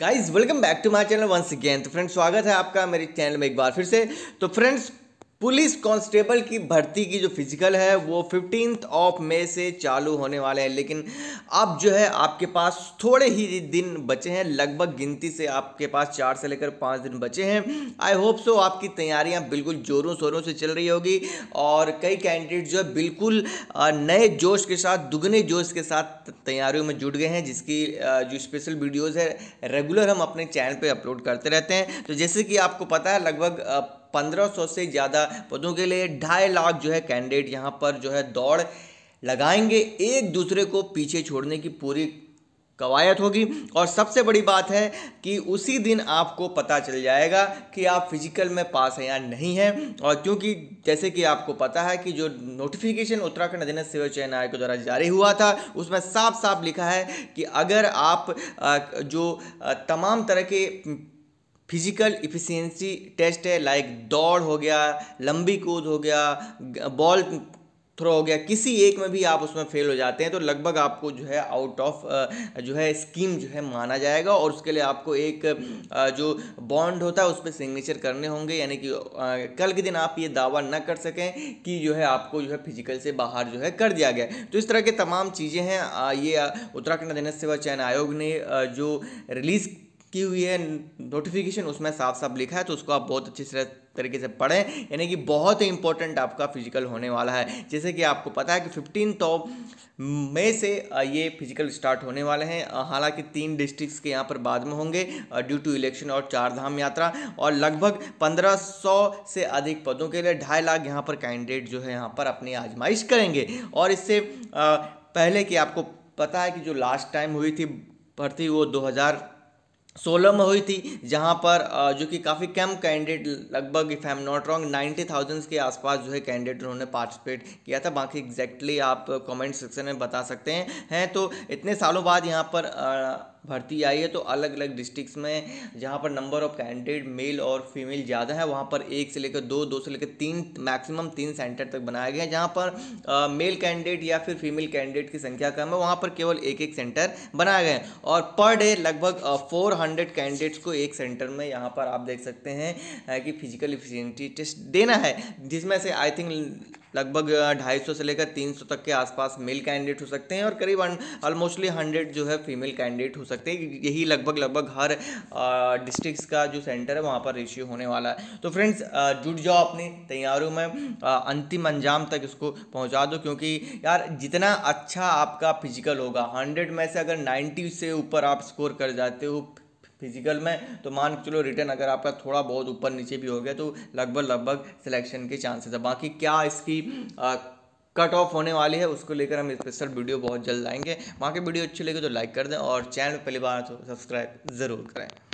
guys welcome back to my channel once again तो friends स्वागत है आपका मेरे चैनल में एक बार फिर से तो फ्रेंड्स पुलिस कांस्टेबल की भर्ती की जो फिजिकल है वो फिफ्टीन ऑफ मई से चालू होने वाले हैं लेकिन अब जो है आपके पास थोड़े ही दिन बचे हैं लगभग गिनती से आपके पास चार से लेकर पाँच दिन बचे हैं आई होप सो आपकी तैयारियां बिल्कुल जोरों शोरों से चल रही होगी और कई कैंडिडेट जो है बिल्कुल नए जोश के साथ दुगने जोश के साथ तैयारियों में जुट गए हैं जिसकी जो स्पेशल वीडियोज़ है रेगुलर हम अपने चैनल पर अपलोड करते रहते हैं तो जैसे कि आपको पता है लगभग 1500 से ज़्यादा पदों के लिए ढाई लाख जो है कैंडिडेट यहाँ पर जो है दौड़ लगाएंगे एक दूसरे को पीछे छोड़ने की पूरी कवायद होगी और सबसे बड़ी बात है कि उसी दिन आपको पता चल जाएगा कि आप फिजिकल में पास हैं या नहीं हैं और क्योंकि जैसे कि आपको पता है कि जो नोटिफिकेशन उत्तराखंड अधीन सेवा चयन आयोग के द्वारा जारी हुआ था उसमें साफ साफ लिखा है कि अगर आप जो तमाम तरह के फिजिकल इफिशियंसी टेस्ट है लाइक दौड़ हो गया लंबी कूद हो गया बॉल थ्रो हो गया किसी एक में भी आप उसमें फेल हो जाते हैं तो लगभग आपको जो है आउट ऑफ जो है स्कीम जो है माना जाएगा और उसके लिए आपको एक जो बॉन्ड होता है उस पर सिग्नेचर करने होंगे यानी कि कल के दिन आप ये दावा न कर सकें कि जो है आपको जो है फिजिकल से बाहर जो है कर दिया गया तो इस तरह के तमाम चीज़ें हैं ये उत्तराखंड अधीन सेवा चयन आयोग ने जो रिलीज़ की हुई है नोटिफिकेशन उसमें साफ साफ लिखा है तो उसको आप बहुत अच्छी से तरीके से पढ़ें यानी कि बहुत ही इंपॉर्टेंट आपका फिजिकल होने वाला है जैसे कि आपको पता है कि फिफ्टीन तो मई से ये फिजिकल स्टार्ट होने वाले हैं हालांकि तीन डिस्ट्रिक्ट्स के यहाँ पर बाद में होंगे ड्यू टू इलेक्शन और चार धाम यात्रा और लगभग पंद्रह सौ से अधिक पदों के लिए ढाई लाख यहाँ पर कैंडिडेट जो है यहाँ पर अपनी आजमाइश करेंगे और इससे पहले कि आपको पता है कि जो लास्ट टाइम हुई थी भर्ती वो दो सोलह में हुई थी जहाँ पर जो कि काफ़ी कम कैंडिडेट लगभग if I am not wrong ninety thousands के आसपास जो है कैंडिडेट उन्होंने पार्टिसिपेट किया था बाकी एग्जैक्टली exactly आप कमेंट सेक्शन में बता सकते हैं हैं तो इतने सालों बाद यहाँ पर आ, भर्ती आई है तो अलग अलग डिस्ट्रिक्स में जहाँ पर नंबर ऑफ कैंडिडेट मेल और फीमेल ज़्यादा है वहाँ पर एक से लेकर दो दो से लेकर तीन मैक्सिमम तीन सेंटर तक बनाया गया है जहाँ पर आ, मेल कैंडिडेट या फिर फीमेल कैंडिडेट की संख्या कम है वहाँ पर केवल एक एक सेंटर बनाए गए हैं और पर डे लगभग फोर हंड्रेड कैंडिडेट्स को एक सेंटर में यहाँ पर आप देख सकते हैं कि फिजिकल इफिशेंटी टेस्ट देना है जिसमें से आई थिंक लगभग 250 से लेकर 300 तक के आसपास मेल कैंडिडेट हो सकते हैं और करीब ऑलमोस्टली हंड्रेड जो है फीमेल कैंडिडेट हो सकते हैं यही लगभग लगभग हर डिस्ट्रिक्स का जो सेंटर है वहाँ पर रेशियो होने वाला है तो फ्रेंड्स जुट जाओ अपनी तैयारियों में अंतिम अंजाम तक इसको पहुँचा दो क्योंकि यार जितना अच्छा आपका फिजिकल होगा हंड्रेड में से अगर नाइन्टी से ऊपर आप स्कोर कर जाते हो फिजिकल में तो मान के चलो रिटर्न अगर आपका थोड़ा बहुत ऊपर नीचे भी हो गया तो लगभग लगभग सिलेक्शन के चांसेस है बाकी क्या इसकी आ, कट ऑफ होने वाली है उसको लेकर हम स्पेशल वीडियो बहुत जल्द लाएंगे वहाँ के वीडियो अच्छी लगे तो लाइक कर दें और चैनल पहली बार तो सब्सक्राइब ज़रूर करें